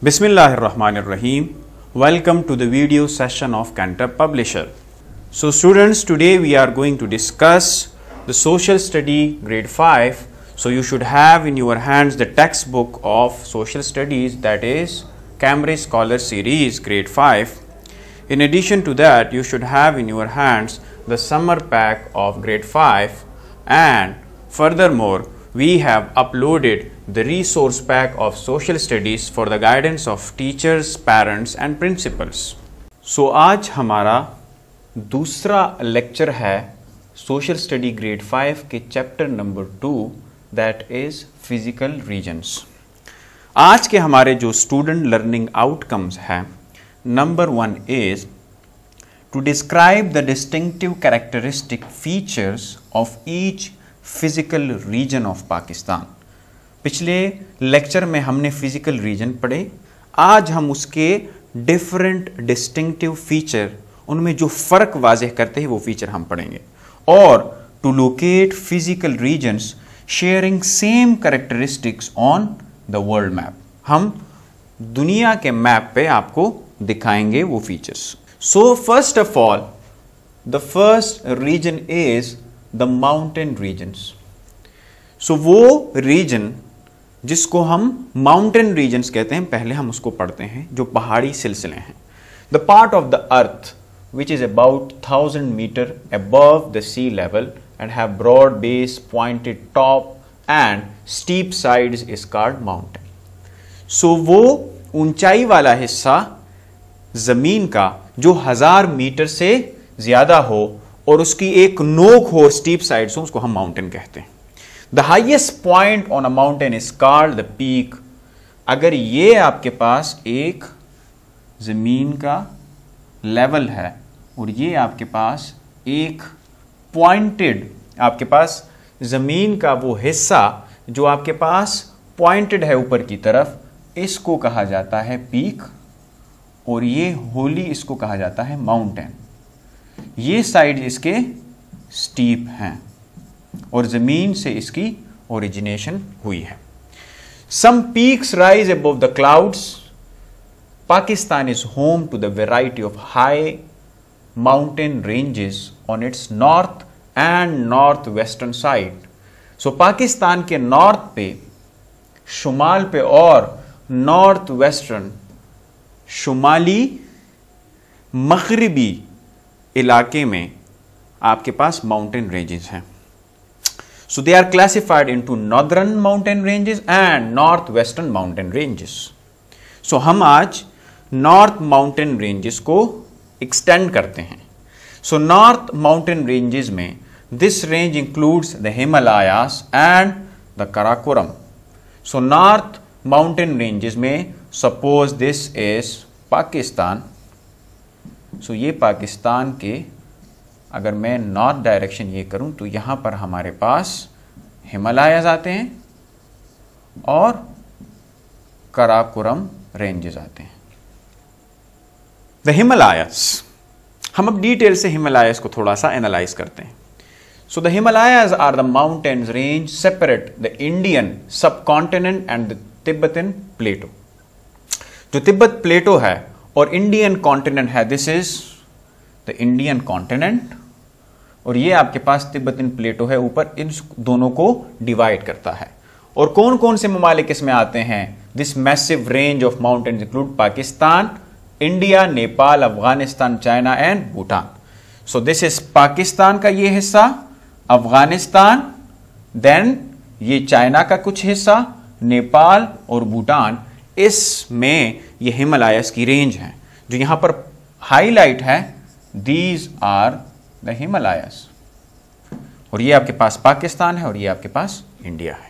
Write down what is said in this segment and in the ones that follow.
Bismillahir Rahmanir Rahim. Welcome to the video session of Cantor Publisher. So students, today we are going to discuss the social study grade 5. So you should have in your hands the textbook of social studies that is Cambridge Scholar Series grade 5. In addition to that, you should have in your hands the summer pack of grade 5 and furthermore, we have uploaded the resource pack of social studies for the guidance of teachers, parents and principals. So so, आज हमारा दूसरा lecture है social study grade five के chapter number two that is physical regions आज के हमारे जो student learning outcomes हैं number one is to describe the distinctive characteristic features of each physical region of Pakistan. पिछले लेक्चर में हमने फिजिकल रीजन पढ़े आज हम उसके डिफरेंट डिस्टिंक्टिव फीचर उनमें जो फ़र्क वाजह करते हैं वो फीचर हम पढ़ेंगे और to locate physical regions sharing same characteristics on the world map हम दुनिया के मैप पे आपको दिखाएंगे वो features so first of all the first region is the mountain regions so वो रीजन जिसको हम माउंटेन रीजन्स कहते हैं पहले हम उसको पढ़ते हैं जो पहाड़ी सिलसिले हैं the part of the earth which is about thousand metre above the sea level and have broad base pointed top and steep side is called mountain so वो ऊंचाई वाला हिस्सा ज़मीन का जो हज़ार मीटर से ज़्यादा हो और उसकी एक नोक हो स्टीप साइड्स हो उसको हम माउंटेन कहते हैं the highest point on a mountain is called the peak अगर ये आपके पास एक ज़मीन का लेवल है और ये आपके पास एक पॉइंटेड आपके पास ज़मीन का वो हिस्सा जो आपके पास पॉइंटेड है ऊपर की तरफ इसको कहा जाता है पीक और ये होली इसको कहा जाता है माउंटेन ये साइड इसके स्टीप हैं और ज़मीन से इसकी ओरिजिनेशन हुई है some peaks rise above the clouds Pakistan is home to the variety of high mountain ranges on its north and north western side so Pakistan के नॉर्थ पे शुमाल पे और नॉर्थ वेस्टर्न शुमाली मगरबी इलाके में आपके पास माउंटेन रेंजेस हैं So they are classified into northern mountain ranges and northwestern mountain ranges. So so हम आज नॉर्थ माउंटेन रेंजेस को एक्सटेंड करते हैं सो नॉर्थ माउंटेन रेंजेस में this range includes the Himalayas and the Karakoram so north mountain ranges में suppose this is Pakistan so ये पाकिस्तान के अगर मैं नॉर्थ डायरेक्शन ये करूं तो यहां पर हमारे पास हिमालयाज आते हैं और कराकुरम रेंजेस आते हैं द हिमालयस हम अब डिटेल से हिमालयस को थोड़ा सा एनालाइज करते हैं so the Himalayas are the mountain range separate the Indian subcontinent and the Tibetan plateau जो तिब्बत प्लेटो है और इंडियन कॉन्टिनेंट है this is the Indian continent और ये आपके पास तिब्बतन प्लेटो है ऊपर इन दोनों को डिवाइड करता है और कौन कौन से ममालिक इसमें आते हैं this massive range of mountain include Pakistan India Nepal Afghanistan China and Bhutan so this is Pakistan का ये हिस्सा अफगानिस्तान देन ये चाइना का कुछ हिस्सा नेपाल और भूटान इसमें ये हिमालयस की रेंज है जो यहाँ पर हाईलाइट है दीज आर द हिमालयस और ये आपके पास पाकिस्तान है और ये आपके पास इंडिया है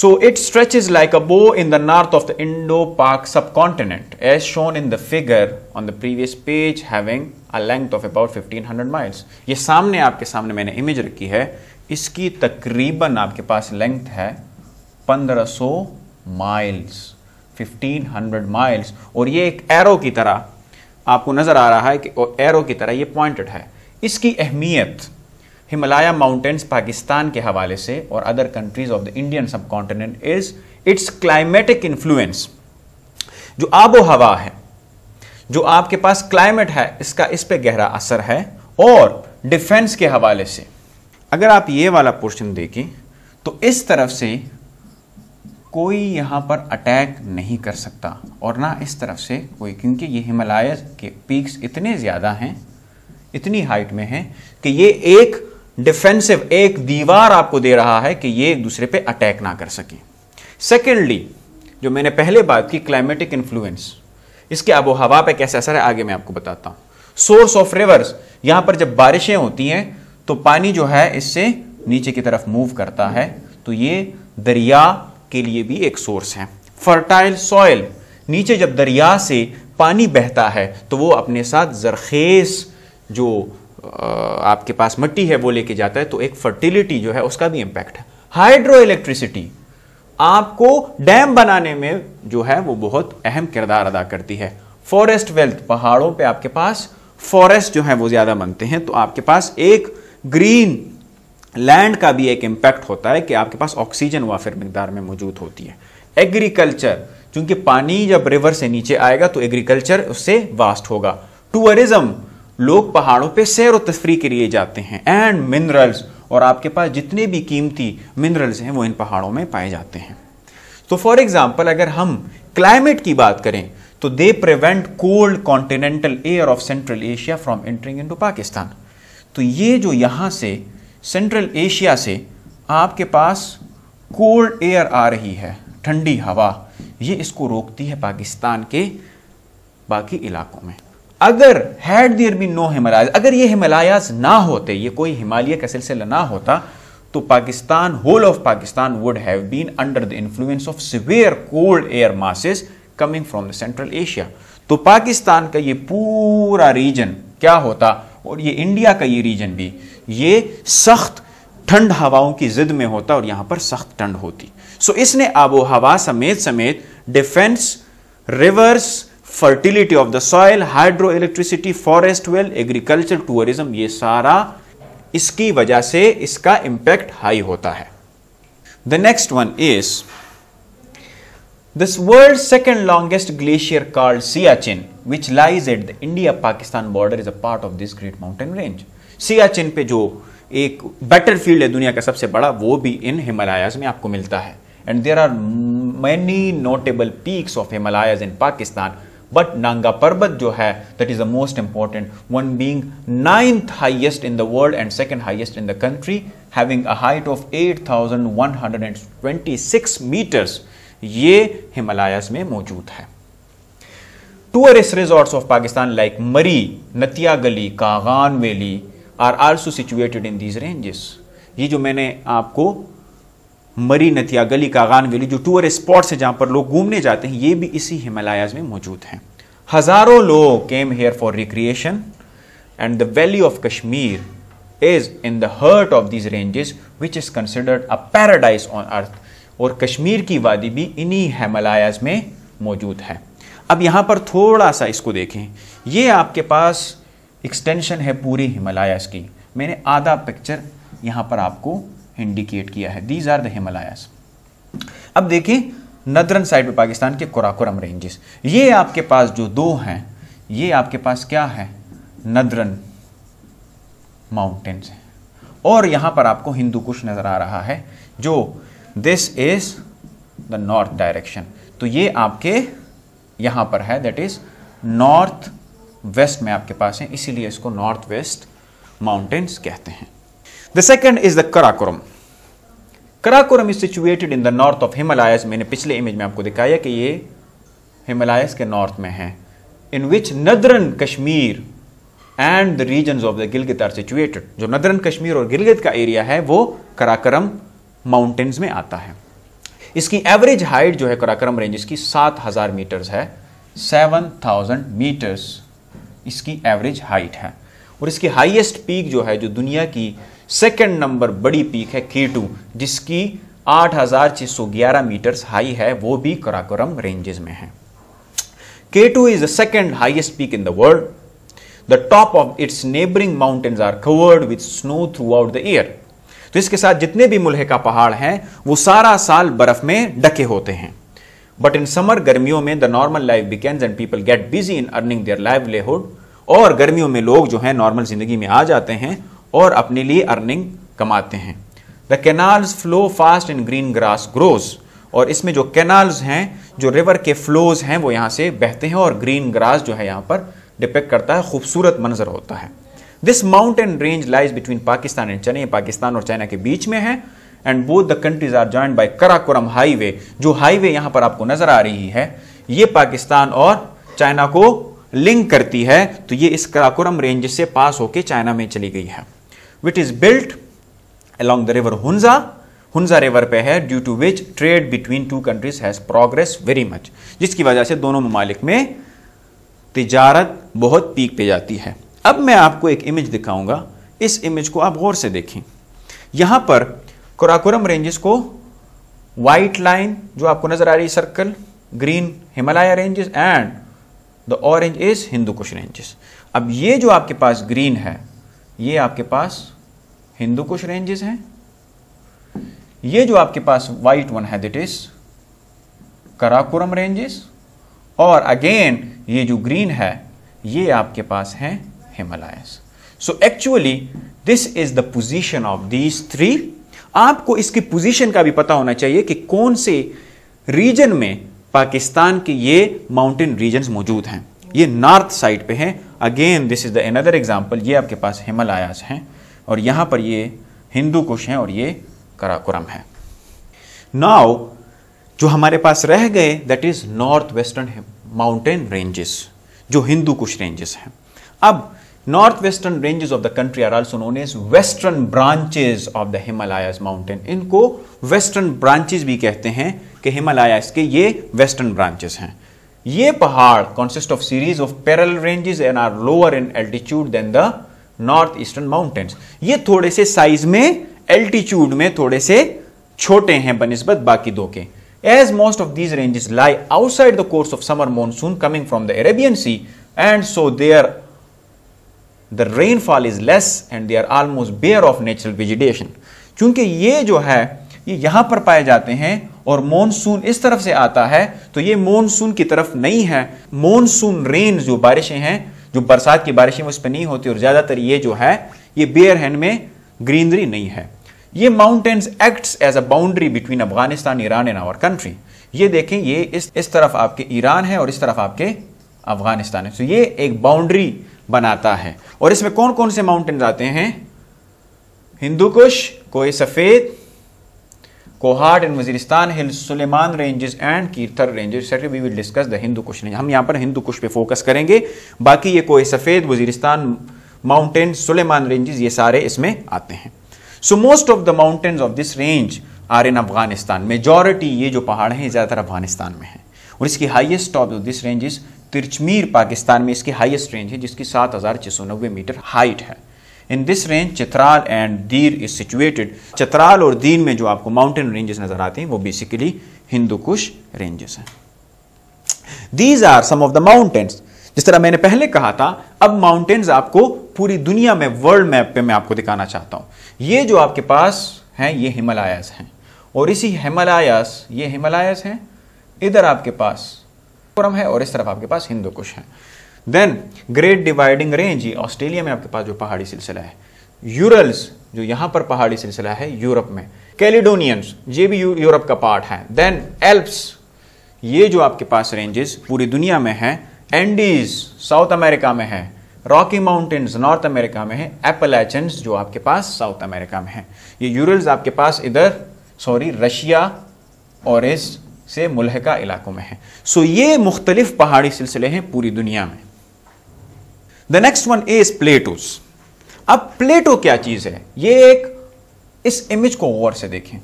so it stretch is like a bow in the north of the Indo Pak subcontinent as shown in the figure on the previous page having a length of about 1500 miles ये सामने आपके सामने मैंने इमेज रखी है इसकी तकरीबन आपके पास लेंथ है 1500 माइल्स 1500 माइल्स और ये एक एरो की तरह आपको नज़र आ रहा है कि एरो की तरह ये पॉइंटेड है इसकी अहमियत हिमालय माउंटेन्स पाकिस्तान के हवाले से और other countries of the Indian subcontinent is its climatic influence जो आबो हवा है जो आपके पास क्लाइमेट है इसका इस पर गहरा असर है और डिफेंस के हवाले से अगर आप ये वाला पोर्शन देखें तो इस तरफ से कोई यहाँ पर अटैक नहीं कर सकता और ना इस तरफ से कोई क्योंकि ये हिमालय के पीक्स इतने ज़्यादा हैं इतनी हाइट में हैं कि ये एक डिफेंसिव एक दीवार आपको दे रहा है कि ये एक दूसरे पे अटैक ना कर सके सेकेंडली जो मैंने पहले बात की क्लाइमेटिक इन्फ्लुएंस इसके आबो हवा पर कैसे असर है आगे मैं आपको बताता हूँ सोर्स ऑफ रिवर्स यहाँ पर जब बारिशें होती हैं तो पानी जो है इससे नीचे की तरफ मूव करता है तो ये दरिया के लिए भी एक सोर्स है फर्टाइल सॉयल नीचे जब दरिया से पानी बहता है तो वो अपने साथ जरखेज़ जो आपके पास मट्टी है वो लेके जाता है तो एक फर्टिलिटी जो है उसका भी इम्पैक्ट है हाइड्रो इलेक्ट्रिसिटी आपको डैम बनाने में जो है वो बहुत अहम किरदार अदा करती है फॉरेस्ट वेल्थ पहाड़ों पे आपके पास फॉरेस्ट जो है वो ज़्यादा बनते हैं तो आपके पास एक ग्रीन लैंड का भी एक इम्पैक्ट होता है कि आपके पास ऑक्सीजन वाफिर मकदार में मौजूद होती है एग्रीकल्चर चूंकि पानी जब रिवर से नीचे आएगा तो एग्रीकल्चर उससे वास्ट होगा टूरिज्म लोग पहाड़ों पे सैर व तफरी के लिए जाते हैं एंड मिनरल्स और आपके पास जितने भी कीमती मिनरल्स हैं वो इन पहाड़ों में पाए जाते हैं तो फॉर एग्जाम्पल अगर हम क्लाइमेट की बात करें तो they prevent cold continental air of central Asia from entering into Pakistan तो ये जो यहाँ से सेंट्रल एशिया से आपके पास कोल्ड एयर आ रही है ठंडी हवा ये इसको रोकती है पाकिस्तान के बाकी इलाकों में अगर had there be no Himalaya अगर ये हिमालयाज ना होते ये कोई हिमालय का सिलसिला ना होता तो Pakistan whole of Pakistan would have been under the influence of severe cold air masses coming from the central Asia तो पाकिस्तान का ये पूरा रीजन क्या होता और ये इंडिया का ये रीजन भी ये सख्त ठंड हवाओं की जिद में होता और यहां पर सख्त ठंड होती सो इसने आबो हवा समेत समेत defence rivers fertility of the soil hydro electricity forest well agriculture tourism ये सारा इसकी वजह से इसका इंपैक्ट हाई होता है the next one is this world second longest glacier called Siachen which lies at the India Pakistan border is a part of this great mountain range Siachen पे जो एक बेटर फील्ड है दुनिया का सबसे बड़ा वो भी इन हिमालयाज में आपको मिलता है and there are many notable peaks of Himalayas in Pakistan but Nanga Parbat जो है that is the most important one being ninth highest in the world and second highest in the country having a height of six metres ये हिमालयाज में मौजूद है tourist resorts of Pakistan like Murree Nathia Gali Kaghan valley are also situated in these ranges ये जो मैंने आपको मरी नथिया गली कागान वैली जो टूर स्पॉट्स हैं जहाँ पर लोग घूमने जाते हैं ये भी इसी हिमालयाज में मौजूद हैं हज़ारों लोग came here for recreation and the valley of Kashmir is in the heart of these ranges which is considered a paradise on earth और कश्मीर की वादी भी इन्हीं हिमालयाज में मौजूद है अब यहाँ पर थोड़ा सा इसको देखें ये आपके पास एक्सटेंशन है पूरे हिमालयस की मैंने आधा पिक्चर यहाँ पर आपको इंडिकेट किया है दीज आर द हिमालयस अब देखिए नदरन साइड पे पाकिस्तान के कोराकोरम रेंजेस ये आपके पास जो दो हैं ये आपके पास क्या है नदरन माउंटेन्स हैं और यहाँ पर आपको हिंदू कुश नज़र आ रहा है जो this is the north direction तो ये आपके यहाँ पर है दैट इज़ नॉर्थ वेस्ट में आपके पास है इसीलिए इसको नॉर्थ वेस्ट माउंटेन्स कहते हैं the second is the Karakoram Karakoram is situated in the north of Himalayas मैंने पिछले इमेज में आपको दिखाया कि ये हिमालयस के नॉर्थ में है in which northern Kashmir and the region of the Gilgit are situated जो नदरन कश्मीर और गिलगित का एरिया है वो कराकरम माउंटेन्स में आता है इसकी एवरेज हाइट जो है कराकरम रेंज इसकी सात हजार मीटर्स है सेवन थाउजेंड मीटर्स इसकी एवरेज हाइट है और इसकी हाईएस्ट पीक जो है जो दुनिया की सेकेंड नंबर बड़ी पीक है के टू जिसकी 8,611 मीटर्स हाई है वो भी कराकोरम रेंजेस में है K two is the second highest peak in the world the top of its neighbouring mountains are covered with snow throughout the year तो इसके साथ जितने भी का पहाड़ हैं वो सारा साल बर्फ में डके होते हैं बट इन समर गर्मियों में the normal life becomes and people get busy in earning their livelihood और गर्मियों में लोग जो है नॉर्मल ज़िंदगी में आ जाते हैं और अपने लिए अर्निंग कमाते हैं the canals flow fast and green grass grows और इसमें जो कैनाल्स हैं जो रिवर के फ्लोज हैं वो यहाँ से बहते हैं और ग्रीन ग्रास जो है यहाँ पर डिपेक्ट करता है खूबसूरत मंजर होता है this mountain range lies between Pakistan and China Pakistan और चाइना के बीच में है and both the countries are joint by Karakoram highway जो हाईवे यहाँ पर आपको नजर आ रही है ये पाकिस्तान और चाइना को लिंक करती है तो ये इस कराकोरम रेंज से पास होकर चाइना में चली गई है which is built along the river Hunza. Hunza river पे है due to which trade between two countries has progress very much जिसकी वजह से दोनों ममालिक में तजारत बहुत पीक पे जाती है अब मैं आपको एक इमेज दिखाऊंगा इस इमेज को आप गौर से देखें यहां पर कोराकोरम रेंजेस को वाइट लाइन जो आपको नज़र आ रही है circle green Himalaya ranges and the orange is Hindu Kush ranges अब ये जो आपके पास ग्रीन है ये आपके पास हिंदू कुश रेंजेस हैं ये जो आपके पास वाइट वन है दैट इज कराकुरम रेंजेस और अगेन ये जो ग्रीन है ये आपके पास हैं Himalayas so actually this is the position of these three आपको इसकी पोजीशन का भी पता होना चाहिए कि कौन से रीजन में पाकिस्तान के ये माउंटेन रीजन मौजूद हैं ये नॉर्थ साइड पे हैं again this is the another example ये आपके पास हिमालयाज हैं और यहाँ पर ये हिंदू कुश हैं और ये कराकुरम है नाव जो हमारे पास रह गए that is north western mountain ranges जो हिंदू कुश रेंजेस हैं अब north western ranges of the country are also known as western branches of the Himalayas mountain इनको वेस्टर्न ब्रांचेज भी कहते हैं के हिमालयास के ये वेस्टर्न ब्रांचेस हैं ये पहाड़ consist of series of parallel ranges and are lower in altitude than the north eastern mountains ये थोड़े से साइज में एल्टीट्यूड में थोड़े से छोटे हैं बनिस्बत बाकी दो के as most of these ranges lie outside the course of summer monsoon coming from the Arabian sea and so there the rainfall is less and they are almost bare of natural vegetation चूंकि ये जो है ये यहां पर पाए जाते हैं और मॉनसून इस तरफ से आता है तो ये मॉनसून की तरफ नहीं है मॉनसून रेन जो बारिशें हैं जो बरसात की बारिशें उस पर नहीं होती और ज़्यादातर ये जो है ये बेयर हैंड में ग्रीनरी नहीं है ये mountains act as a boundary between Afghanistan Iran and our country ये देखें ये इस इस तरफ आपके ईरान है और इस तरफ आपके अफगानिस्तान है तो ये एक बाउंड्री बनाता है और इसमें कौन कौन से माउंटेन्स आते हैं Hindu Kush Koh Safed Kohat and Waziristan hill Sulaiman ranges and Kirthar ranges सेटर we will discuss the Hindu Kush हम यहाँ पर हिंदू कुश पे फोकस करेंगे बाकी ये कोई सफ़ेद वजीरिस्तान माउंटेन सुलेमान रेंजेस ये सारे इसमें आते हैं so most of the mountains of this range are in Afghanistan majority ये जो पहाड़ हैं ज़्यादातर अफगानिस्तान में हैं और इसकी highest top of this ranges Tirich Mir Pakistan में इसकी हाइएस्ट रेंज है जिसकी सात हज़ार छः सौ नब्बे मीटर हाइट है in this range Chitral and Dir is situated Chitral और दीन में जो आपको माउंटेन रेंजेस नजर आते हैं वो बेसिकली हिंदू कुश रेंजेस हैं these are some of the mountains जिस तरह मैंने पहले कहा था अब माउंटेन्स आपको पूरी दुनिया में वर्ल्ड मैप पे मैं आपको दिखाना चाहता हूं ये जो आपके पास हैं ये हिमालयस हैं और इसी हिमालयस ये हिमालयस हैं इधर आपके पास है और इस तरफ आपके पास हिंदू कुश हैं देन ग्रेट डिवाइडिंग रेंज ये ऑस्ट्रेलिया में आपके पास जो पहाड़ी सिलसिला है यूरल्स जो यहां पर पहाड़ी सिलसिला है यूरोप में कैलिडोनियंस ये भी यूरोप का पार्ट है देन एल्प्स ये जो आपके पास रेंजेस पूरी दुनिया में है एंडीज साउथ अमेरिका में है रॉकी माउंटेन्स नॉर्थ अमेरिका में है एपलैचन जो आपके पास साउथ अमेरिका में है ये यूरल्स आपके पास इधर सॉरी रशिया और इस से मुलहका इलाकों में है सो ये मुख्तलिफ पहाड़ी सिलसिले हैं पूरी दुनिया में the next one is plateaus अब प्लेटो क्या चीज है ये एक इस इमेज को गौर से देखें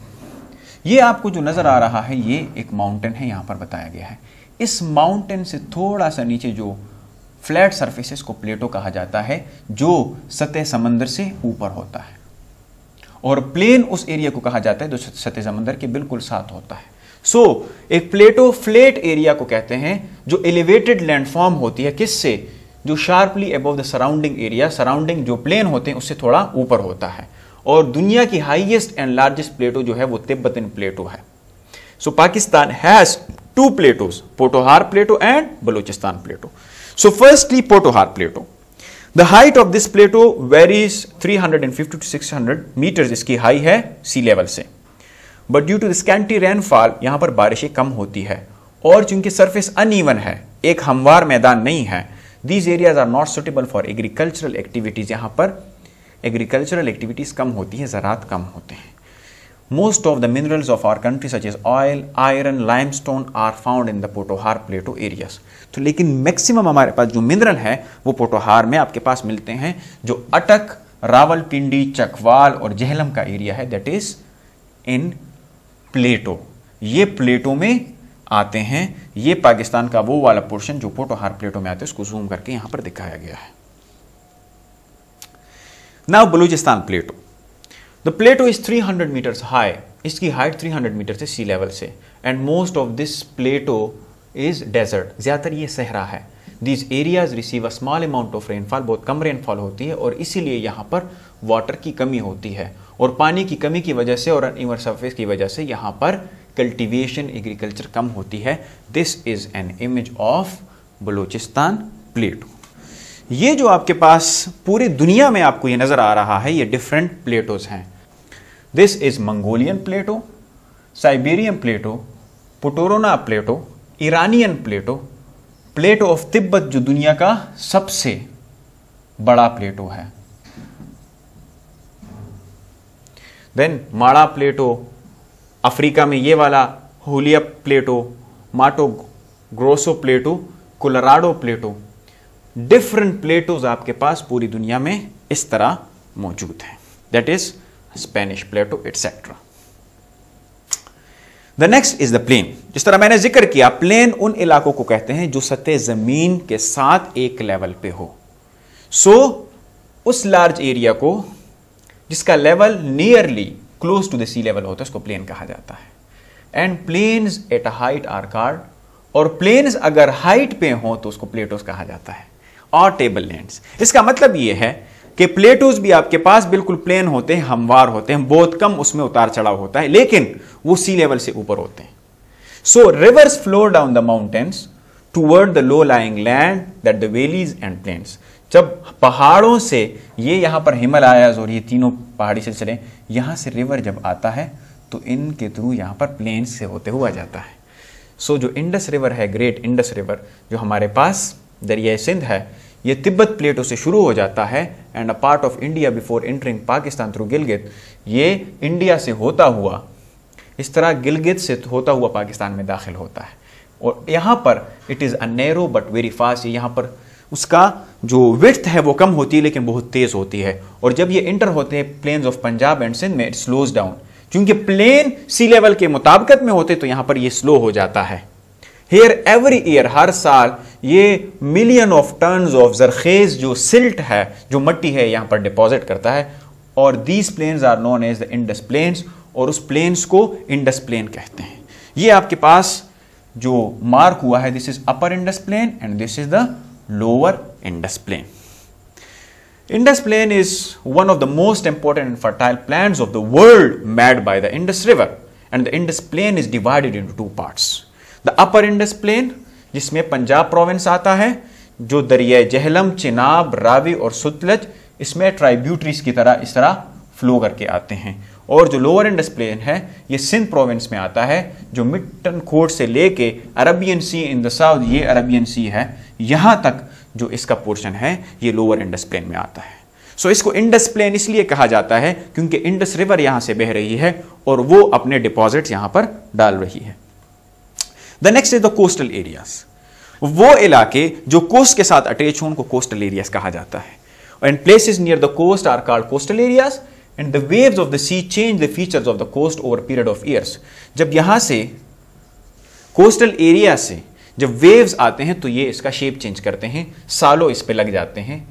ये आपको जो नजर आ रहा है ये एक माउंटेन है यहां पर बताया गया है इस माउंटेन से थोड़ा सा नीचे जो फ्लैट सर्फेस को प्लेटो कहा जाता है जो सतह समंदर से ऊपर होता है और प्लेन उस एरिया को कहा जाता है जो सतह समंदर के बिल्कुल साथ होता है सो so, एक प्लेटो फ्लेट एरिया को कहते हैं जो एलिवेटेड लैंडफॉर्म होती है किससे जो sharply above the surrounding area surrounding जो प्लेन होते हैं उससे थोड़ा ऊपर होता है और दुनिया की हाइएस्ट एंड लार्जेस्ट प्लेटो जो है वो तिब्बतन प्लेटो है so Pakistan has two plateaus Potohar plateau and Balochistan plateau so firstly Potohar plateau the height of this plateau varies 350 to 600 metre इसकी हाई है सी लेवल से but due to this scanty rainfall यहां पर बारिशें कम होती है और चूंकि सरफेस अनइवन है एक हमवार मैदान नहीं है these areas are not suitable for agricultural activities यहाँ पर एग्रीकल्चरल एक्टिविटीज़ कम होती है ज़रात कम होते हैं of the minerals of our country such is oil iron lime stone are found in the Potohar plateau areas. तो लेकिन मैक्सिमम हमारे पास जो मिनरल है वो पोटोहार में आपके पास मिलते हैं जो अटक रावलपिंडी चकवाल और जहलम का एरिया है दैट इज इन प्लेटो ये प्लेटो में आते हैं ये पाकिस्तान का वो वाला पोर्शन जो पोटोहार प्लेटो में आते हैं उसको जूम करके यहां पर दिखाया गया है now Balochistan plateau the plateau is 300 metres high इसकी हाइट 300 मीटर से सी लेवल से and most of this plateau is desert ज़्यादातर ये सहरा है these areas receive a small amount of rainfall बहुत कम रेनफॉल होती है और इसीलिए यहां पर वाटर की कमी होती है और पानी की कमी की वजह से और अनइवर सरफेस की वजह से यहाँ पर कल्टिवेशन एग्रीकल्चर कम होती है this is an image of Balochistan plateau ये जो आपके पास पूरी दुनिया में आपको ये नज़र आ रहा है ये डिफरेंट प्लेटोज हैं this is Mongolian plateau Siberian plateau Putorana plateau Iranian plateau plateau of Tibet जो दुनिया का सबसे बड़ा प्लेटो है देन माड़ा प्लेटो अफ्रीका में ये वाला होलिया plateau Mato Grosso plateau Colorado plateau different plateaus आपके पास पूरी दुनिया में इस तरह मौजूद हैं that is Spanish plateau etcetera the next is the plain जिस तरह मैंने जिक्र किया प्लेन उन इलाकों को कहते हैं जो सतह जमीन के साथ एक लेवल पे हो सो so, उस लार्ज एरिया को जिसका level nearly close to the sea level होता है उसको प्लेन कहा जाता है and plains at a height are called और प्लेन्स अगर हाइट पे हो तो उसको प्लेटोस कहा जाता है और टेबल लैंड्स इसका मतलब ये है कि प्लेटोज भी आपके पास बिल्कुल प्लेन होते हैं हमवार होते हैं बहुत कम उसमें उतार चढ़ाव होता है लेकिन वो सी लेवल से ऊपर होते हैं so rivers flow down the mountains toward the low lying land that the valleys and plains जब पहाड़ों से ये यहाँ पर हिमालयाज और ये तीनों पहाड़ी सिलसिले यहाँ से रिवर जब आता है तो इनके थ्रू यहाँ पर प्लेन्स से होते हुआ जाता है सो so, जो इंडस रिवर है ग्रेट इंडस रिवर जो हमारे पास दरिया सिंध है ये तिब्बत प्लेटों से शुरू हो जाता है and a part of India before entering Pakistan through Gilgit ये इंडिया से होता हुआ इस तरह गिलगित से होता हुआ पाकिस्तान में दाखिल होता है और यहाँ पर it is a narrow but very fast यहाँ पर उसका जो विथ है वो कम होती है लेकिन बहुत तेज़ होती है और जब ये इंटर होते हैं plains of Punjab and Sindh में इट स्लोज डाउन क्योंकि प्लेन सी लेवल के मुताबिकत में होते तो यहां पर ये स्लो हो जाता है हेयर एवरी ईयर हर साल ये मिलियन ऑफ टन ऑफ जरखेज जो सिल्ट है जो मट्टी है यहां पर डिपॉजिट करता है और these plains are known as the Indus plains और उस प्लेन्स को इंडस प्लेन कहते हैं ये आपके पास जो मार्क हुआ है this is upper Indus plain and this is the lower Indus plain. Indus plain is one of the most important and fertile plains of the world made by the Indus river and the Indus plain is divided into two parts. The upper Indus plain जिसमें Punjab province आता है जो दरिया जहलम चिनाब रावी और सुतलज इसमें tributaries ki tarah is tarah flow करके आते हैं और जो लोअर इंडस प्लेन है ये सिंध प्रोविंस में आता है जो मिट्टन खोट से लेके Arabian sea in the south ये अरबियन सी है यहाँ तक जो इसका पोर्शन है ये लोअर इंडस प्लेन में आता है सो so, इसको इंडस प्लेन इसलिए कहा जाता है क्योंकि इंडस रिवर यहाँ से बह रही है और वो अपने डिपॉजिट यहाँ पर डाल रही है the next is the coastal areas वो इलाके जो कोस्ट के साथ अटैच हो उनको कोस्टल एरियाज कहा जाता है and places near the coast are called coastal areas and the waves of the sea change the features of the coast over period of years जब यहां से कोस्टल एरिया से जब वेव्स आते हैं तो ये इसका शेप चेंज करते हैं सालों इस पर लग जाते हैं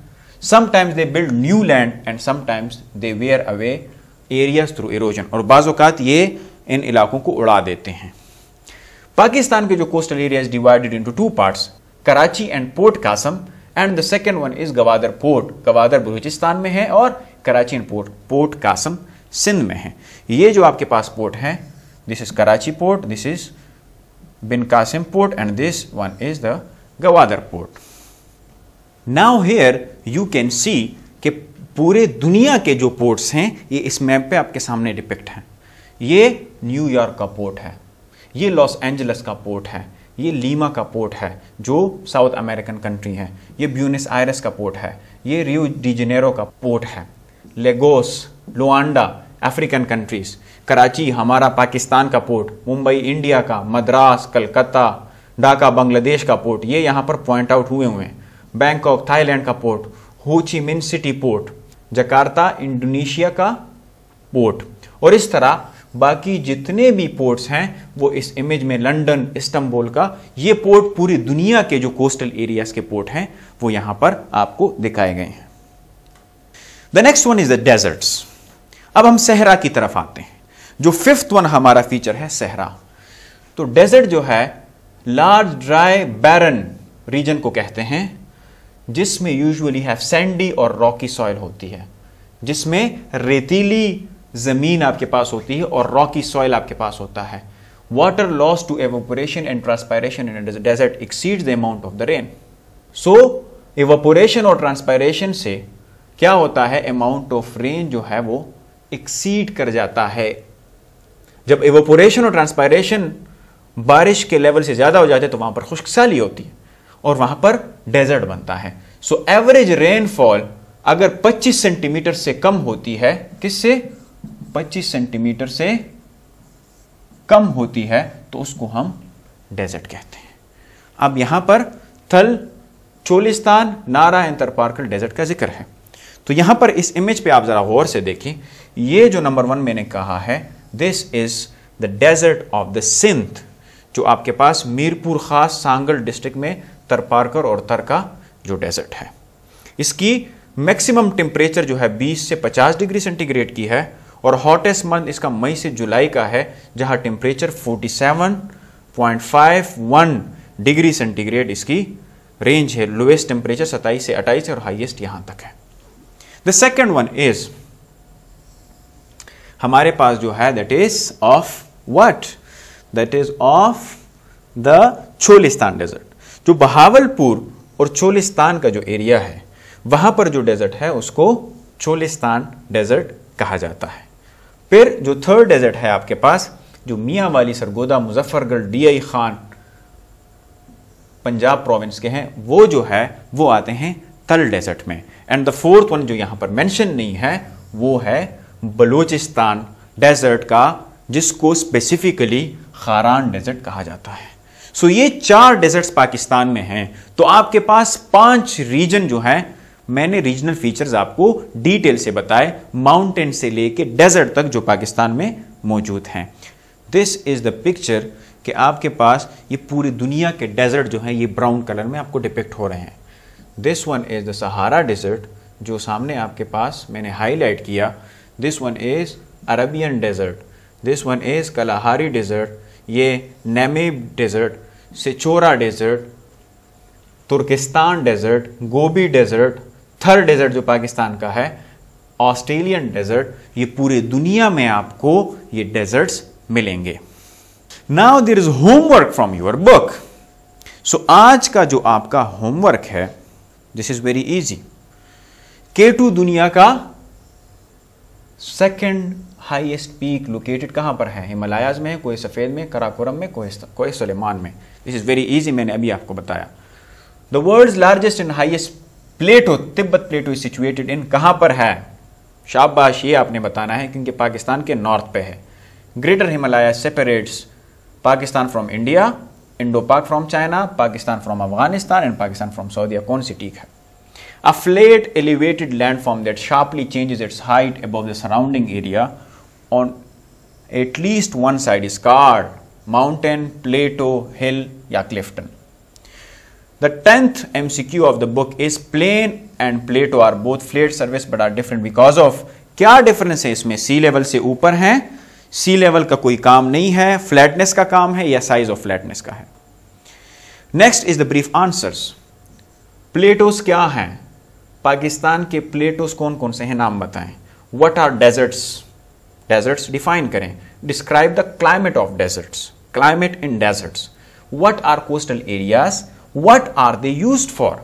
sometimes they build new land and sometimes they wear away areas through erosion और बाज़ात ये इन इलाकों को उड़ा देते हैं पाकिस्तान के जो coastal areas divided into two parts Karachi and port Qasim and the second one is Gwadar port Gwadar Balochistan में है और Karachi and port port Qasim Sindh में है ये जो आपके पास पोर्ट है this is Karachi port this is Bin Qasim port and this one is the Gwadar port now here you can see के पूरे दुनिया के जो पोर्ट्स हैं ये इस मैप पे आपके सामने डिपेक्ट हैं ये न्यूयॉर्क का पोर्ट है ये लॉस एंजल्स का पोर्ट है ये लीमा का पोर्ट है जो साउथ अमेरिकन कंट्री है ये ब्यूनिस आयरस का पोर्ट है ये रियो डिजेनेरो का पोर्ट है Lagos Luanda African countries Karachi हमारा पाकिस्तान का पोर्ट मुंबई इंडिया का मद्रास कलकत्ता ढाका बांग्लादेश का पोर्ट ये यहाँ पर पॉइंट आउट हुए हुए हैं बैंकॉक थाईलैंड का port Ho Chi Minh city port Jakarta Indonesia का पोर्ट और इस तरह बाकी जितने भी पोर्ट्स हैं वो इस इमेज में लंदन इस्तंबुल का ये पोर्ट पूरी दुनिया के जो कोस्टल एरियाज के पोर्ट हैं वो यहाँ पर आपको दिखाए गए हैं the next one is the deserts अब हम सहरा की तरफ आते हैं जो फिफ्थ वन हमारा फीचर है सहरा तो डेजर्ट जो है लार्ज ड्राई बैरन रीजन को कहते हैं जिसमें यूजुअली हैव सैंडी और रॉकी सॉइल होती है जिसमें रेतीली ज़मीन आपके पास होती है और रॉकी सॉइल आपके पास होता है water loss to evaporation and transpiration in desert exceed the amount of the rain so evaporation और ट्रांसपायरेशन से क्या होता है अमाउंट ऑफ रेन जो है वो एक्सीड कर जाता है जब एवोपोरेशन और ट्रांसपायरेशन बारिश के लेवल से ज़्यादा हो जाते हैं तो वहां पर खुशकसाली होती है और वहां पर डेजर्ट बनता है सो एवरेज रेनफॉल अगर 25 सेंटीमीटर से कम होती है किससे 25 सेंटीमीटर से कम होती है तो उसको हम डेजर्ट कहते हैं अब यहां पर थल चोलिस्तान नारा एंतर पार्कल डेजर्ट का जिक्र है तो यहाँ पर इस इमेज पे आप ज़रा गौर से देखें ये जो नंबर वन मैंने कहा है this is the desert of the Sindh जो आपके पास मीरपुर खास सांगल डिस्ट्रिक्ट में तरपारकर और तरका जो डेजर्ट है इसकी मैक्सिमम टेम्परेचर जो है 20 से 50 डिग्री सेंटीग्रेड की है और हॉटेस्ट मंथ इसका मई से जुलाई का है जहां टेम्परेचर 47.51 डिग्री सेंटीग्रेड इसकी रेंज है लोएस्ट टेम्परेचर 27 से 28 और हाईएस्ट यहां तक है द सेकेंड वन इज हमारे पास जो है that is of what that is of the Cholistan desert जो बहावलपुर और छोलिस्तान का जो एरिया है वहां पर जो डेजर्ट है उसको छोलिस्तान डेजर्ट कहा जाता है फिर जो थर्ड डेजर्ट है आपके पास जो Mianwali Sargodha Muzaffargarh D I Khan Punjab province के हैं वो जो है वो आते हैं थल डेजर्ट में एंड द फोर्थ वन जो यहाँ पर मेंशन नहीं है वो है बलूचिस्तान डेजर्ट का जिसको स्पेसिफिकली खारान डेजर्ट कहा जाता है सो so, ये चार डेजर्ट्स पाकिस्तान में हैं तो आपके पास पांच रीजन जो हैं मैंने रीजनल फीचर्स आपको डिटेल से बताए माउंटेन से लेके डेजर्ट तक जो पाकिस्तान में मौजूद हैं दिस इज द पिक्चर कि आपके पास ये पूरी दुनिया के डेजर्ट जो हैं ये ब्राउन कलर में आपको डिपेक्ट हो रहे हैं this one is the Sahara desert जो सामने आपके पास मैंने हाईलाइट किया this one is Arabian desert this one is Kalahari desert ये नेमेब डेजर्ट सिचोरा desert Turkistan desert Gobi desert Thar desert जो पाकिस्तान का है ऑस्ट्रेलियन डेजर्ट ये पूरे दुनिया में आपको ये डेजर्ट्स मिलेंगे now there is homework from your book so आज का जो आपका होमवर्क है this is very easy K two दुनिया का सेकंड हाईएस्ट पीक लोकेटेड कहां पर है हिमालयाज में कोई सफ़ेद में कराकोरम में कोई सलेमान में दिस इज़ वेरी इजी मैंने अभी आपको बताया the world largest and highest plateau Tibet plateau is situated in कहां पर है शाबाश ये आपने बताना है क्योंकि पाकिस्तान के नॉर्थ पे है greater Himalaya separates Pakistan from India Indo Pak from China Pakistan from Afghanistan and Pakistan from Saudia कौन सी ठीक है a flat elevated land form that sharply changes its height above the surrounding area on at least one side is called mountain plateau hill या Clifton the tenth M C Q of the book is plain and plateau are both flat surface but are different because of क्या difference है इसमें सी level से ऊपर हैं सी level का कोई काम नहीं है फ्लैटनेस का काम है या साइज ऑफ फ्लैटनेस का है next is the brief answers plateaus क्या हैं पाकिस्तान के प्लेटोस कौन कौन से हैं नाम बताएं what are deserts deserts define करें describe the climate of deserts climate in deserts what are coastal areas what are they use for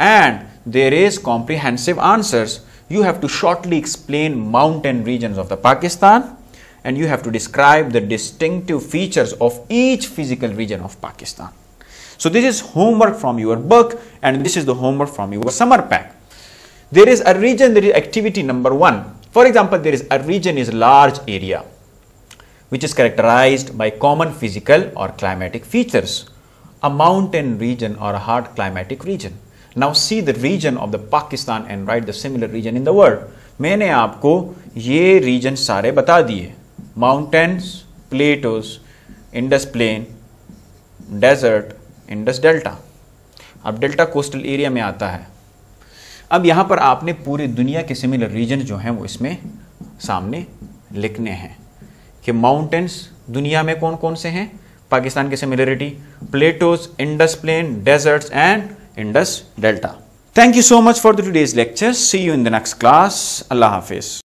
and there is comprehensive answers you have to shortly explain mountain region of the Pakistan and you have to describe the distinctive features of each physical region of Pakistan. So this is homework from your book and this is the homework from your summer pack. There is a region, there is activity number one. For example, there is a region is large area which is characterized by common physical or climatic features. A mountain region or a hard climatic region. Now see the region of the Pakistan and write the similar region in the world. मैंने आपको ये region सारे बता दिए mountains, plateaus, Indus plain, desert, Indus delta अब delta coastal area में आता है अब यहाँ पर आपने पूरी दुनिया के सिमिलर रीजन जो हैं वो इसमें सामने लिखने हैं कि माउंटेन्स दुनिया में कौन कौन से हैं पाकिस्तान की similarity plateaus Indus plain deserts and Indus delta thank you so much for the today's lecture see you in the next class अल्लाह हाफिज़